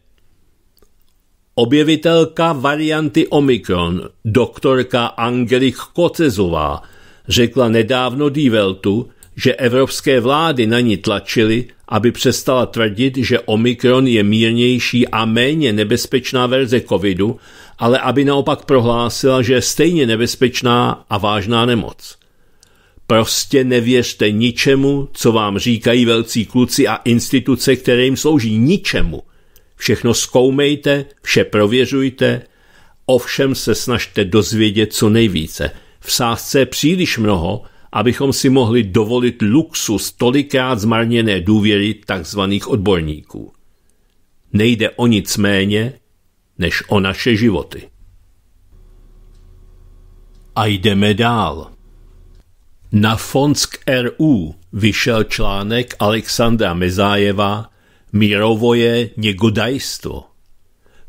Objevitelka varianty Omikron, doktorka Angelik Kocezová, řekla nedávno Dieveltu, že evropské vlády na ní tlačily, aby přestala tvrdit, že Omikron je mírnější a méně nebezpečná verze covidu, ale aby naopak prohlásila, že je stejně nebezpečná a vážná nemoc. Prostě nevěřte ničemu, co vám říkají velcí kluci a instituce, které jim slouží ničemu. Všechno zkoumejte, vše prověřujte, ovšem se snažte dozvědět co nejvíce. V sázce je příliš mnoho abychom si mohli dovolit luxus tolikrát zmarněné důvěry tzv. odborníků. Nejde o nic méně, než o naše životy. A jdeme dál. Na Fonsk RU vyšel článek Alexandra Mezájeva Mírovoje někodajstvo.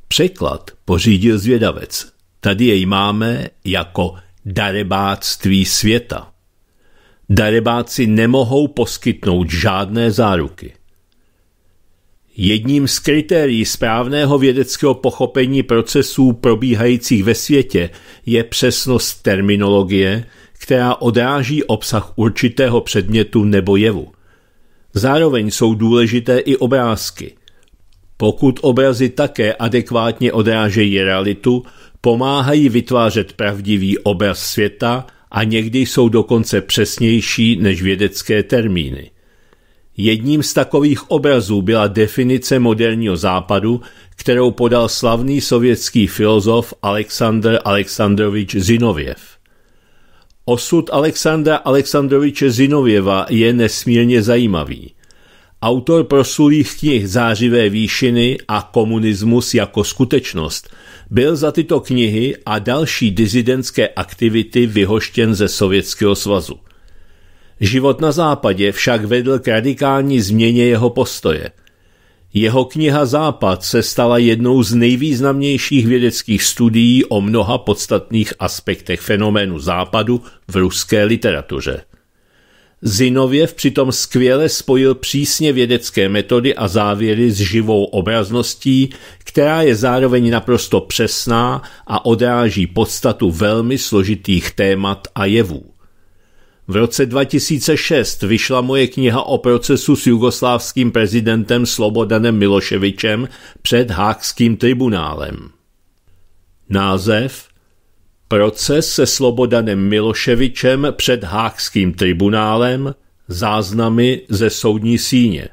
Překlad pořídil zvědavec. Tady jej máme jako darebáctví světa darebáci nemohou poskytnout žádné záruky. Jedním z kritérií správného vědeckého pochopení procesů probíhajících ve světě je přesnost terminologie, která odráží obsah určitého předmětu nebo jevu. Zároveň jsou důležité i obrázky. Pokud obrazy také adekvátně odrážejí realitu, pomáhají vytvářet pravdivý obraz světa a někdy jsou dokonce přesnější než vědecké termíny. Jedním z takových obrazů byla definice moderního západu, kterou podal slavný sovětský filozof Aleksandr Aleksandrovič Zinověv. Osud Aleksandra Aleksandroviče Zinověva je nesmírně zajímavý – Autor proslulých knih Zářivé výšiny a Komunismus jako skutečnost byl za tyto knihy a další dizidentské aktivity vyhoštěn ze Sovětského svazu. Život na západě však vedl k radikální změně jeho postoje. Jeho kniha Západ se stala jednou z nejvýznamnějších vědeckých studií o mnoha podstatných aspektech fenoménu západu v ruské literatuře. Zinověv přitom skvěle spojil přísně vědecké metody a závěry s živou obrazností, která je zároveň naprosto přesná a odráží podstatu velmi složitých témat a jevů. V roce 2006 vyšla moje kniha o procesu s jugoslávským prezidentem Slobodanem Miloševičem před Hákským tribunálem. Název Proces se Slobodanem Miloševičem před Hákským tribunálem, záznamy ze soudní síně.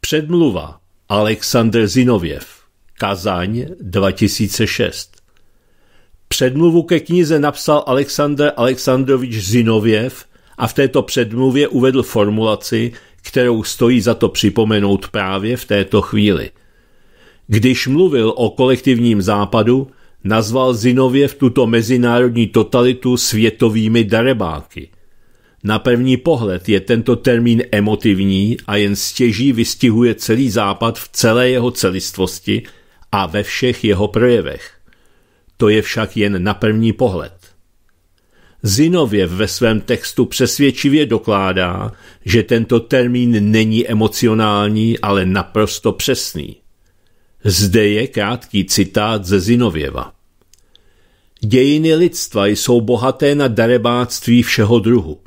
Předmluva Aleksandr Zinověv, Kazaň 2006. Předmluvu ke knize napsal Aleksandr Aleksandrovič Zinověv a v této předmluvě uvedl formulaci, kterou stojí za to připomenout právě v této chvíli. Když mluvil o kolektivním západu, nazval v tuto mezinárodní totalitu světovými darebáky. Na první pohled je tento termín emotivní a jen stěží vystihuje celý západ v celé jeho celistvosti a ve všech jeho projevech. To je však jen na první pohled. Zinovjev ve svém textu přesvědčivě dokládá, že tento termín není emocionální, ale naprosto přesný. Zde je krátký citát ze Zinověva. Dějiny lidstva jsou bohaté na darebáctví všeho druhu.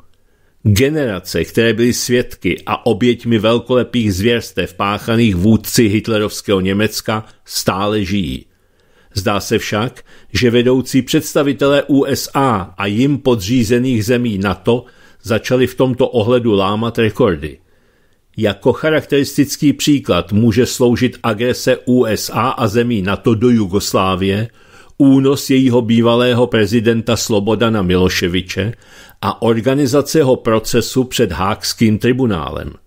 Generace, které byly svědky a oběťmi velkolepých zvěrstev páchaných vůdci hitlerovského Německa, stále žijí. Zdá se však, že vedoucí představitelé USA a jim podřízených zemí NATO začali v tomto ohledu lámat rekordy. Jako charakteristický příklad může sloužit agrese USA a zemí NATO do Jugoslávie, únos jejího bývalého prezidenta Slobodana Miloševiče a organizace jeho procesu před Hákským tribunálem –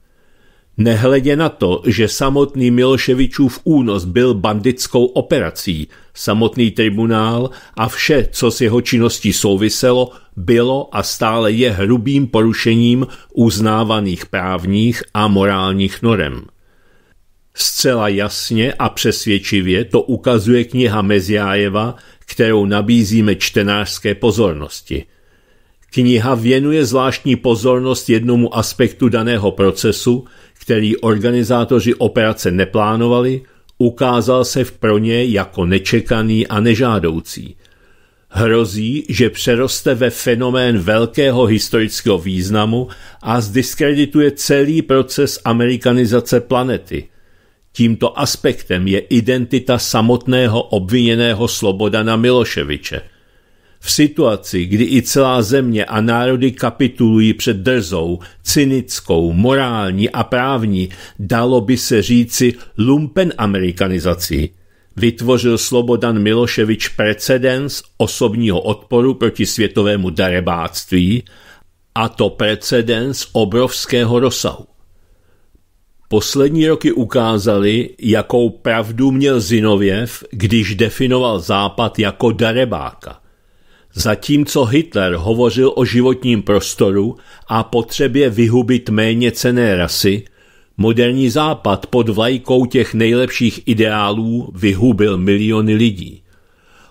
Nehledě na to, že samotný Miloševičův únos byl bandickou operací, samotný tribunál a vše, co s jeho činností souviselo, bylo a stále je hrubým porušením uznávaných právních a morálních norem. Zcela jasně a přesvědčivě to ukazuje kniha Mezjájeva, kterou nabízíme čtenářské pozornosti – Kniha věnuje zvláštní pozornost jednomu aspektu daného procesu, který organizátoři operace neplánovali, ukázal se v pro ně jako nečekaný a nežádoucí. Hrozí, že přeroste ve fenomén velkého historického významu a zdiskredituje celý proces amerikanizace planety. Tímto aspektem je identita samotného obviněného Slobodana Miloševiče – v situaci, kdy i celá země a národy kapitulují před drzou, cynickou, morální a právní, dalo by se říci lumpen amerikanizací, vytvořil Slobodan Miloševič precedens osobního odporu proti světovému darebáctví, a to precedens obrovského rozsahu. Poslední roky ukázaly, jakou pravdu měl Zinověv, když definoval Západ jako darebáka – Zatímco Hitler hovořil o životním prostoru a potřebě vyhubit méně cené rasy, moderní západ pod vlajkou těch nejlepších ideálů vyhubil miliony lidí.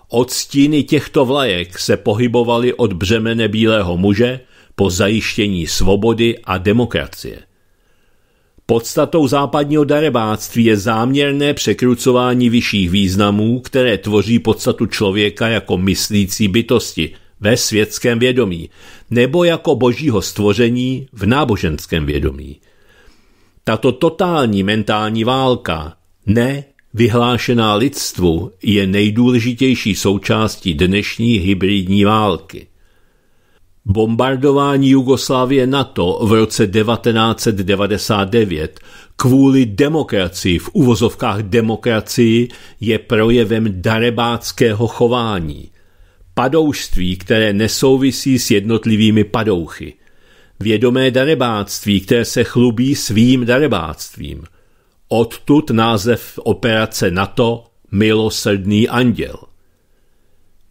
Od stíny těchto vlajek se pohybovaly od břemene bílého muže po zajištění svobody a demokracie. Podstatou západního darebáctví je záměrné překrucování vyšších významů, které tvoří podstatu člověka jako myslící bytosti ve světském vědomí, nebo jako božího stvoření v náboženském vědomí. Tato totální mentální válka, ne vyhlášená lidstvu, je nejdůležitější součástí dnešní hybridní války. Bombardování Jugoslávie NATO v roce 1999 kvůli demokracii, v uvozovkách demokracii, je projevem darebáckého chování. Padouštví, které nesouvisí s jednotlivými padouchy. Vědomé darebáctví, které se chlubí svým darebáctvím. Odtud název operace NATO Milosrdný anděl.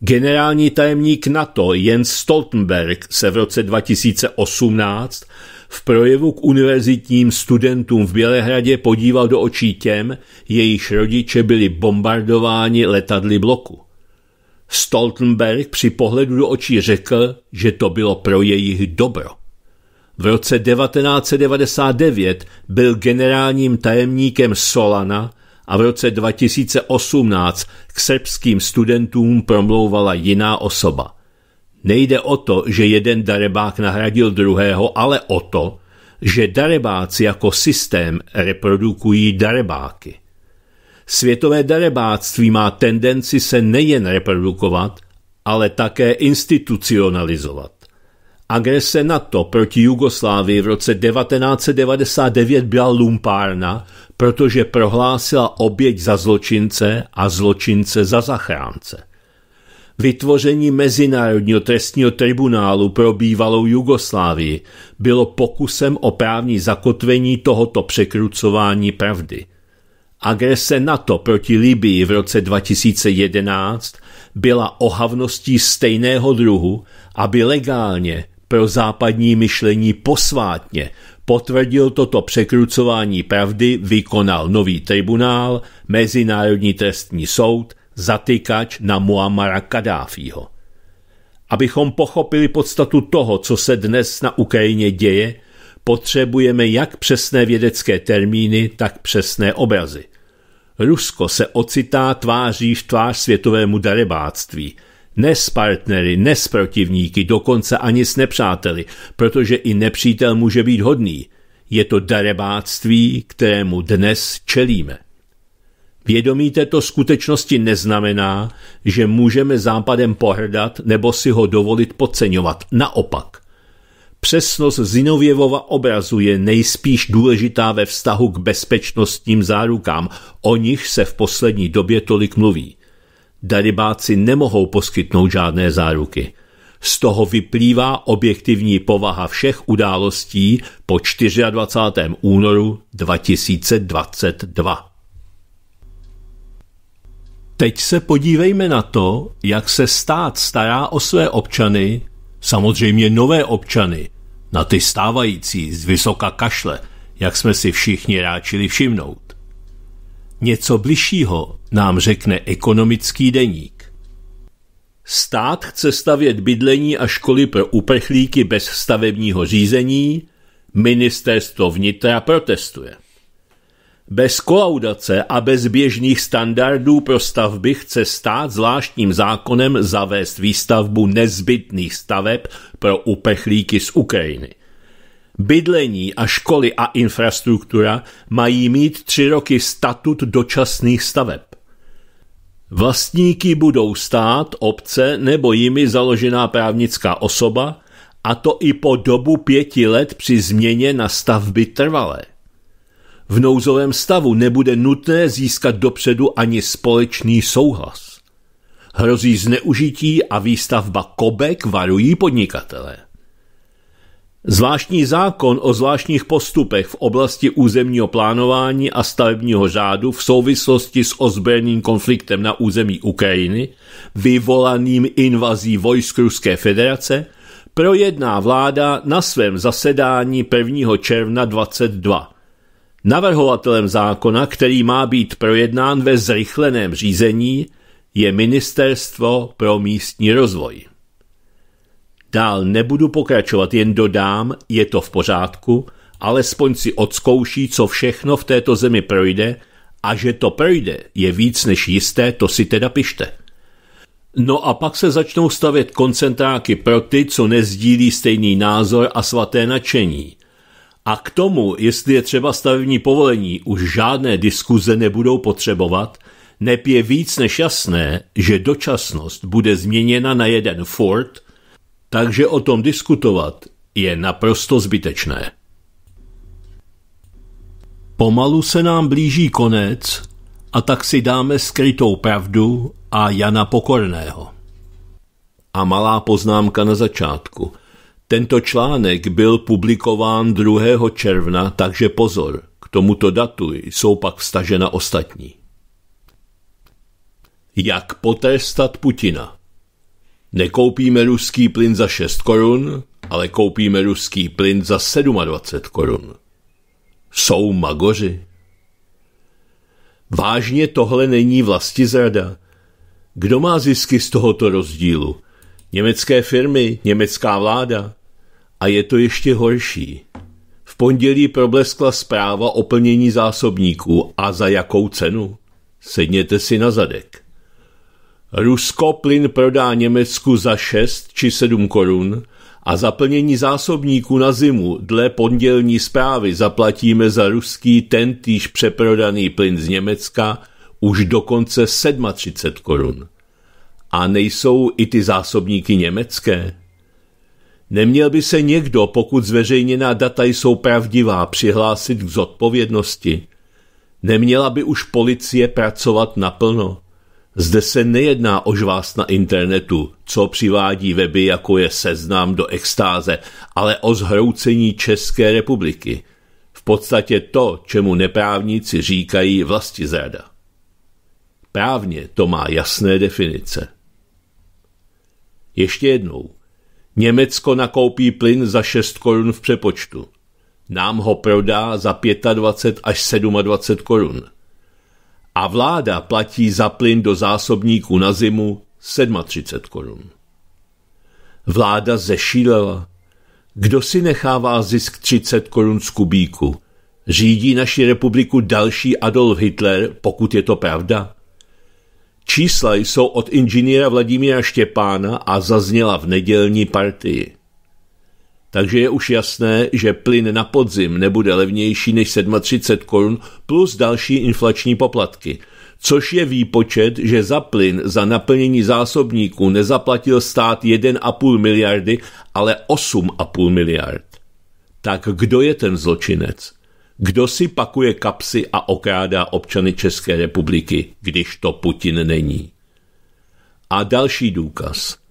Generální tajemník NATO Jens Stoltenberg se v roce 2018 v projevu k univerzitním studentům v Bělehradě podíval do očí těm, jejichž rodiče byli bombardováni letadly bloku. Stoltenberg při pohledu do očí řekl, že to bylo pro jejich dobro. V roce 1999 byl generálním tajemníkem Solana a v roce 2018 k srbským studentům promlouvala jiná osoba. Nejde o to, že jeden darebák nahradil druhého, ale o to, že darebáci jako systém reprodukují darebáky. Světové darebáctví má tendenci se nejen reprodukovat, ale také institucionalizovat. Agrese NATO proti Jugoslávii v roce 1999 byla lumpárna, protože prohlásila oběť za zločince a zločince za zachránce. Vytvoření Mezinárodního trestního tribunálu pro bývalou Jugoslávii bylo pokusem o právní zakotvení tohoto překrucování pravdy. Agrese NATO proti Libii v roce 2011 byla ohavností stejného druhu, aby legálně pro západní myšlení posvátně. Potvrdil toto překrucování pravdy, vykonal nový tribunál, Mezinárodní trestní soud, zatykač na Muamara Kadáfího. Abychom pochopili podstatu toho, co se dnes na Ukrajině děje, potřebujeme jak přesné vědecké termíny, tak přesné obrazy. Rusko se ocitá tváří v tvář světovému darebáctví – ne s partnery, ne s protivníky, dokonce ani s nepřáteli, protože i nepřítel může být hodný. Je to darebáctví, kterému dnes čelíme. Vědomí této skutečnosti neznamená, že můžeme západem pohrdat nebo si ho dovolit podceňovat. Naopak. Přesnost Zinověvova obrazu je nejspíš důležitá ve vztahu k bezpečnostním zárukám, o nich se v poslední době tolik mluví. Darybáci nemohou poskytnout žádné záruky. Z toho vyplývá objektivní povaha všech událostí po 24. únoru 2022. Teď se podívejme na to, jak se stát stará o své občany, samozřejmě nové občany, na ty stávající z vysoka kašle, jak jsme si všichni ráčili všimnout. Něco bližšího nám řekne ekonomický deník. Stát chce stavět bydlení a školy pro uprchlíky bez stavebního řízení, ministerstvo vnitra protestuje. Bez kolaudace a bez běžných standardů pro stavby chce stát zvláštním zákonem zavést výstavbu nezbytných staveb pro uprchlíky z Ukrajiny. Bydlení a školy a infrastruktura mají mít tři roky statut dočasných staveb. Vlastníky budou stát, obce nebo jimi založená právnická osoba, a to i po dobu pěti let při změně na stavby trvalé. V nouzovém stavu nebude nutné získat dopředu ani společný souhlas. Hrozí zneužití a výstavba kobek varují podnikatele. Zvláštní zákon o zvláštních postupech v oblasti územního plánování a stavebního řádu v souvislosti s ozbrojeným konfliktem na území Ukrajiny, vyvolaným invazí vojsk Ruské federace, projedná vláda na svém zasedání 1. června 22. Navrhovatelem zákona, který má být projednán ve zrychleném řízení, je Ministerstvo pro místní rozvoj. Dál nebudu pokračovat, jen dodám, je to v pořádku, alespoň si odzkouší, co všechno v této zemi projde a že to projde, je víc než jisté, to si teda pište. No a pak se začnou stavět koncentráky pro ty, co nezdílí stejný názor a svaté nadšení. A k tomu, jestli je třeba stavební povolení, už žádné diskuze nebudou potřebovat, neb je víc než jasné, že dočasnost bude změněna na jeden Ford – takže o tom diskutovat je naprosto zbytečné. Pomalu se nám blíží konec a tak si dáme skrytou pravdu a Jana Pokorného. A malá poznámka na začátku. Tento článek byl publikován 2. června, takže pozor, k tomuto datu jsou pak vstažena ostatní. Jak potrestat Putina? Nekoupíme ruský plyn za 6 korun, ale koupíme ruský plyn za 27 korun. Jsou magoři. Vážně tohle není vlasti zrada. Kdo má zisky z tohoto rozdílu? Německé firmy, německá vláda. A je to ještě horší. V pondělí probleskla zpráva o plnění zásobníků a za jakou cenu? Sedněte si na zadek. Rusko plyn prodá Německu za 6 či 7 korun a zaplnění zásobníků zásobníku na zimu dle pondělní zprávy zaplatíme za ruský tentýž přeprodaný plyn z Německa už dokonce 37 korun. A nejsou i ty zásobníky německé? Neměl by se někdo, pokud zveřejněná data jsou pravdivá, přihlásit k zodpovědnosti? Neměla by už policie pracovat naplno? Zde se nejedná o žvást na internetu, co přivádí weby jako je seznam do extáze, ale o zhroucení České republiky. V podstatě to, čemu neprávníci říkají zrada. Právně to má jasné definice. Ještě jednou. Německo nakoupí plyn za 6 korun v přepočtu. Nám ho prodá za 25 až 27 korun a vláda platí za plyn do zásobníku na zimu 37 korun. Vláda zešílela. Kdo si nechává zisk 30 korun z kubíku? Řídí naši republiku další Adolf Hitler, pokud je to pravda? Čísla jsou od inženýra Vladimíra Štěpána a zazněla v nedělní partii takže je už jasné, že plyn na podzim nebude levnější než 37 korun plus další inflační poplatky což je výpočet, že za plyn za naplnění zásobníků nezaplatil stát 1,5 miliardy, ale 8,5 miliard. Tak kdo je ten zločinec? Kdo si pakuje kapsy a okrádá občany České republiky, když to Putin není? A další důkaz –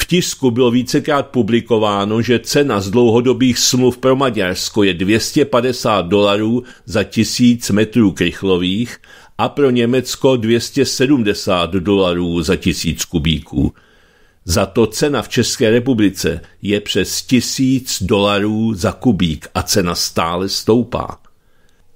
v tisku bylo vícekrát publikováno, že cena z dlouhodobých smluv pro Maďarsko je 250 dolarů za tisíc metrů krychlových a pro Německo 270 dolarů za tisíc kubíků. Za to cena v České republice je přes tisíc dolarů za kubík a cena stále stoupá.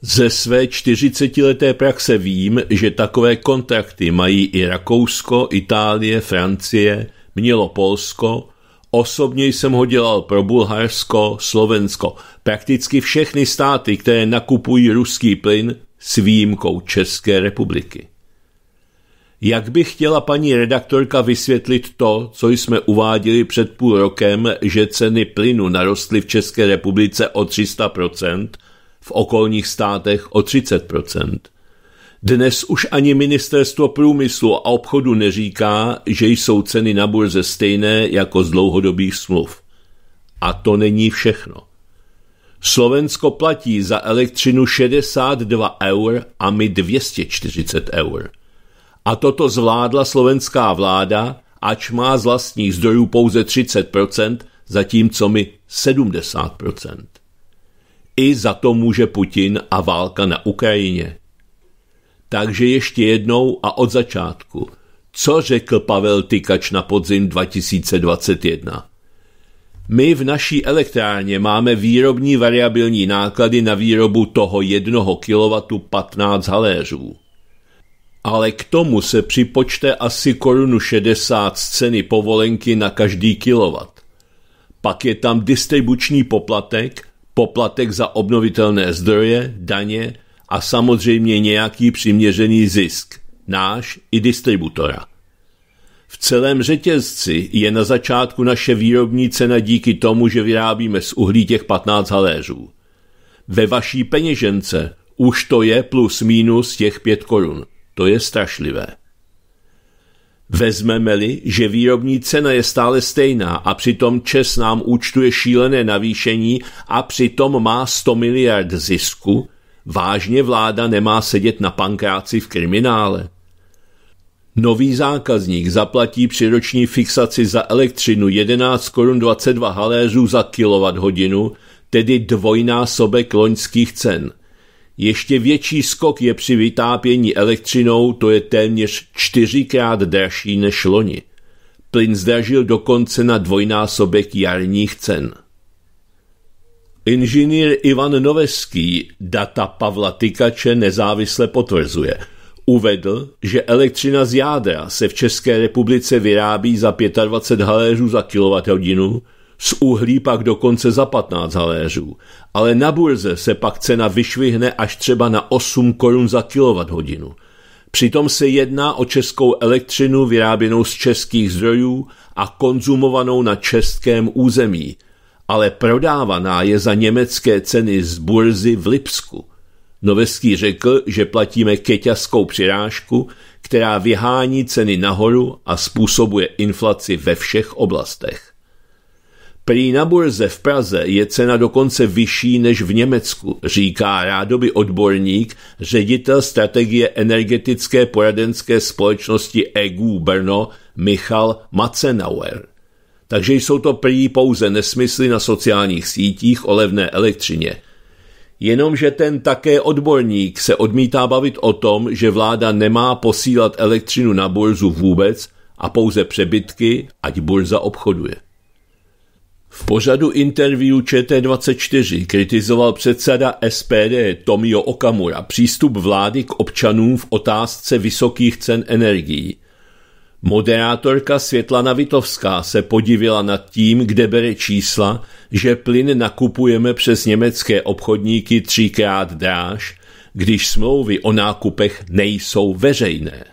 Ze své 40-leté praxe vím, že takové kontrakty mají i Rakousko, Itálie, Francie, mělo Polsko, osobně jsem ho dělal pro Bulharsko, Slovensko, prakticky všechny státy, které nakupují ruský plyn s výjimkou České republiky. Jak by chtěla paní redaktorka vysvětlit to, co jsme uváděli před půl rokem, že ceny plynu narostly v České republice o 300%, v okolních státech o 30%? Dnes už ani ministerstvo průmyslu a obchodu neříká, že jsou ceny na burze stejné jako z dlouhodobých smluv. A to není všechno. Slovensko platí za elektřinu 62 eur a my 240 eur. A toto zvládla slovenská vláda, ač má z vlastních zdrojů pouze 30%, zatímco my 70%. I za to může Putin a válka na Ukrajině. Takže ještě jednou a od začátku. Co řekl Pavel Tykač na podzim 2021? My v naší elektrárně máme výrobní variabilní náklady na výrobu toho jednoho kW 15 haléřů. Ale k tomu se připočte asi korunu 60 z ceny povolenky na každý kW. Pak je tam distribuční poplatek, poplatek za obnovitelné zdroje, daně, a samozřejmě nějaký přiměřený zisk, náš i distributora. V celém řetězci je na začátku naše výrobní cena díky tomu, že vyrábíme z uhlí těch 15 haléřů. Ve vaší peněžence už to je plus minus těch 5 korun. To je strašlivé. Vezmeme-li, že výrobní cena je stále stejná a přitom Čes nám účtuje šílené navýšení a přitom má 100 miliard zisku, Vážně vláda nemá sedět na pankráci v kriminále. Nový zákazník zaplatí při roční fixaci za elektřinu 11 korun 22 haléřů za kWh, tedy dvojnásobek loňských cen. Ještě větší skok je při vytápění elektřinou, to je téměř čtyřikrát dražší než loni. Plyn zdražil dokonce na dvojnásobek jarních cen. Inženýr Ivan Noveský data Pavla Tykače nezávisle potvrzuje. Uvedl, že elektřina z jádra se v České republice vyrábí za 25 haléřů za kWh, z uhlí pak dokonce za 15 haléřů, ale na burze se pak cena vyšvihne až třeba na 8 korun za kWh. Přitom se jedná o českou elektřinu vyráběnou z českých zdrojů a konzumovanou na českém území – ale prodávaná je za německé ceny z burzy v Lipsku. Noveský řekl, že platíme keťaskou přirážku, která vyhání ceny nahoru a způsobuje inflaci ve všech oblastech. Prý na burze v Praze je cena dokonce vyšší než v Německu, říká rádoby odborník, ředitel strategie energetické poradenské společnosti EGU Brno Michal Macenauer takže jsou to prý pouze nesmysly na sociálních sítích o levné elektřině. Jenomže ten také odborník se odmítá bavit o tom, že vláda nemá posílat elektřinu na burzu vůbec a pouze přebytky, ať burza obchoduje. V pořadu interview ČT24 kritizoval předseda SPD Tomio Okamura přístup vlády k občanům v otázce vysokých cen energií – Moderátorka Světlana Vitovská se podivila nad tím, kde bere čísla, že plyn nakupujeme přes německé obchodníky třikrát dráž, když smlouvy o nákupech nejsou veřejné.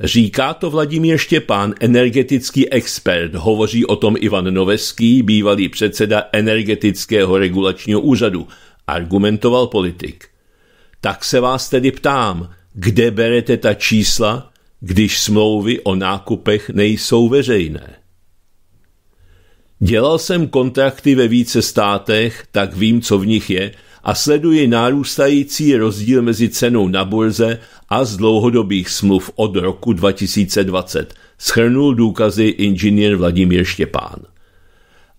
Říká to Vladimír Štěpán, energetický expert, hovoří o tom Ivan Noveský, bývalý předseda energetického regulačního úřadu, argumentoval politik. Tak se vás tedy ptám, kde berete ta čísla, když smlouvy o nákupech nejsou veřejné. Dělal jsem kontrakty ve více státech, tak vím, co v nich je, a sleduji nárůstající rozdíl mezi cenou na burze a z dlouhodobých smluv od roku 2020, schrnul důkazy inženýr Vladimír Štěpán.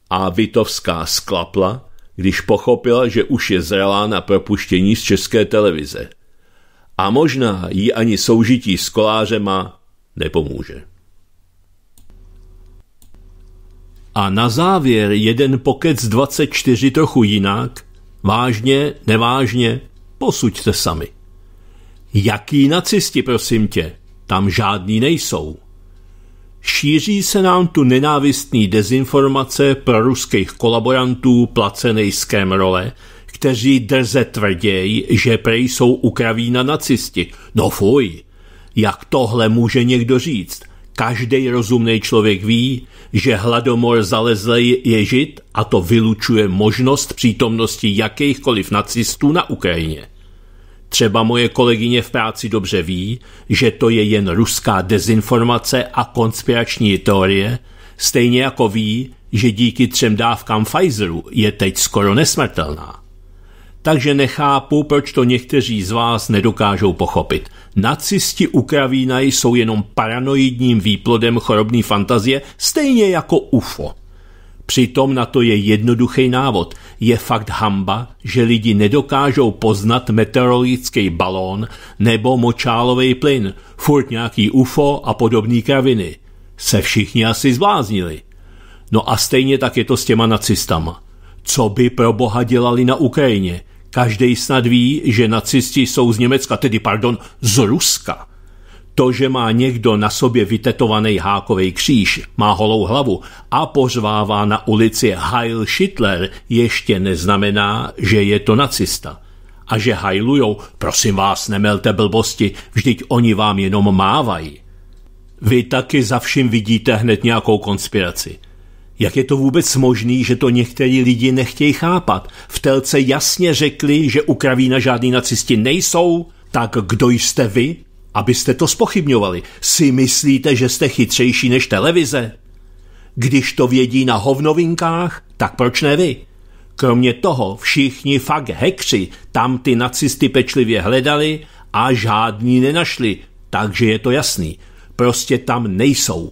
A Vitovská sklapla, když pochopila, že už je zralá na propuštění z české televize – a možná jí ani soužití s kolářema nepomůže. A na závěr jeden pokec 24 trochu jinak, vážně, nevážně, posuďte sami. Jaký nacisti, prosím tě? Tam žádní nejsou. Šíří se nám tu nenávistný dezinformace pro ruských kolaborantů placenej role kteří drze tvrdějí, že prej jsou na nacisti. No fuj, jak tohle může někdo říct? Každý rozumný člověk ví, že hladomor zalezlej je žid a to vylučuje možnost přítomnosti jakýchkoliv nacistů na Ukrajině. Třeba moje kolegyně v práci dobře ví, že to je jen ruská dezinformace a konspirační teorie, stejně jako ví, že díky třem dávkám Pfizeru je teď skoro nesmrtelná takže nechápu, proč to někteří z vás nedokážou pochopit. Nacisti Ukravína jsou jenom paranoidním výplodem chorobní fantazie, stejně jako UFO. Přitom na to je jednoduchý návod. Je fakt hamba, že lidi nedokážou poznat meteorologický balón nebo močálový plyn, furt nějaký UFO a podobné kraviny. Se všichni asi zbláznili. No a stejně tak je to s těma nacistama. Co by pro boha dělali na Ukrajině? Každý snad ví, že nacisti jsou z Německa, tedy pardon, z Ruska. To, že má někdo na sobě vytetovaný hákovej kříž, má holou hlavu a pozvává na ulici Heil Hitler, ještě neznamená, že je to nacista. A že hajlujou, prosím vás, nemelte blbosti, vždyť oni vám jenom mávají. Vy taky za vším vidíte hned nějakou konspiraci. Jak je to vůbec možný, že to některý lidi nechtějí chápat? V telce jasně řekli, že u Kravína žádný nacisti nejsou, tak kdo jste vy, abyste to spochybňovali? Si myslíte, že jste chytřejší než televize? Když to vědí na hovnovinkách, tak proč ne vy? Kromě toho všichni fakt hekři tam ty nacisty pečlivě hledali a žádný nenašli, takže je to jasný. Prostě tam nejsou.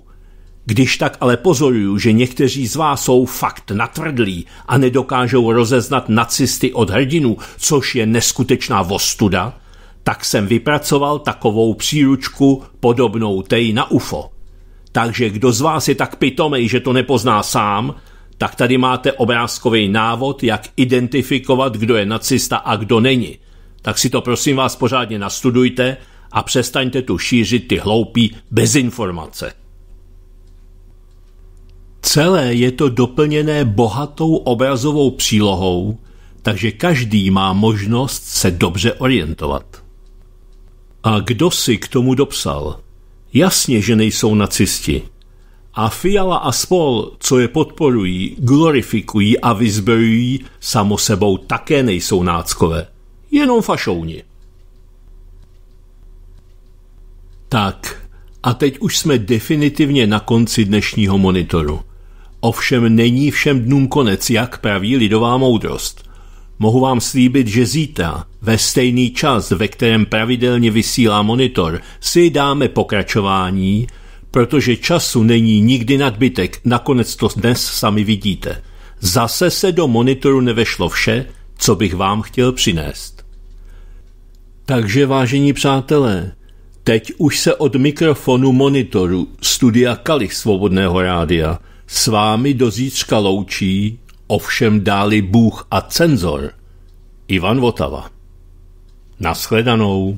Když tak ale pozoruju, že někteří z vás jsou fakt natvrdlí a nedokážou rozeznat nacisty od hrdinu, což je neskutečná vostuda, tak jsem vypracoval takovou příručku podobnou tej na UFO. Takže kdo z vás je tak pitomej, že to nepozná sám, tak tady máte obrázkový návod, jak identifikovat, kdo je nacista a kdo není. Tak si to prosím vás pořádně nastudujte a přestaňte tu šířit ty hloupí bezinformace. Celé je to doplněné bohatou obrazovou přílohou, takže každý má možnost se dobře orientovat. A kdo si k tomu dopsal? Jasně, že nejsou nacisti. A Fiala a spol, co je podporují, glorifikují a vyzbrojují, samo sebou také nejsou náckové. Jenom fašouni. Tak, a teď už jsme definitivně na konci dnešního monitoru. Ovšem není všem dnům konec, jak praví lidová moudrost. Mohu vám slíbit, že zítra, ve stejný čas, ve kterém pravidelně vysílá monitor, si dáme pokračování, protože času není nikdy nadbytek, nakonec to dnes sami vidíte. Zase se do monitoru nevešlo vše, co bych vám chtěl přinést. Takže, vážení přátelé, teď už se od mikrofonu monitoru Studia Kalich Svobodného rádia – s vámi do zítřka loučí, ovšem dáli Bůh a cenzor. Ivan Votava. Naschledanou.